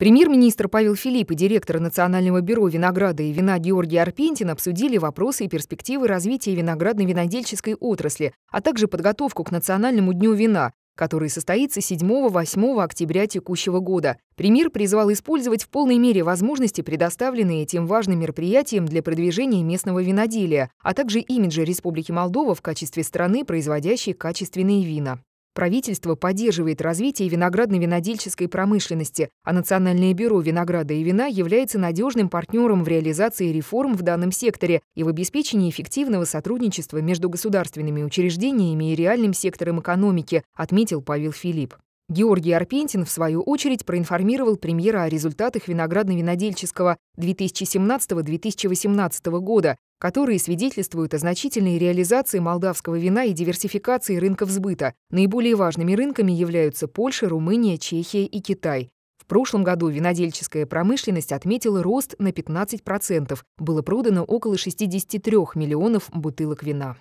Премьер-министр Павел Филипп и директор Национального бюро винограда и вина Георгий Арпентин обсудили вопросы и перспективы развития виноградно-винодельческой отрасли, а также подготовку к Национальному дню вина, который состоится 7-8 октября текущего года. Премьер призвал использовать в полной мере возможности, предоставленные этим важным мероприятием для продвижения местного виноделия, а также имиджа Республики Молдова в качестве страны, производящей качественные вина. Правительство поддерживает развитие виноградной винодельческой промышленности, а Национальное бюро винограда и вина является надежным партнером в реализации реформ в данном секторе и в обеспечении эффективного сотрудничества между государственными учреждениями и реальным сектором экономики, отметил Павел Филипп. Георгий Арпентин, в свою очередь, проинформировал премьера о результатах виноградно-винодельческого 2017-2018 года, которые свидетельствуют о значительной реализации молдавского вина и диверсификации рынков сбыта. Наиболее важными рынками являются Польша, Румыния, Чехия и Китай. В прошлом году винодельческая промышленность отметила рост на 15%. Было продано около 63 миллионов бутылок вина.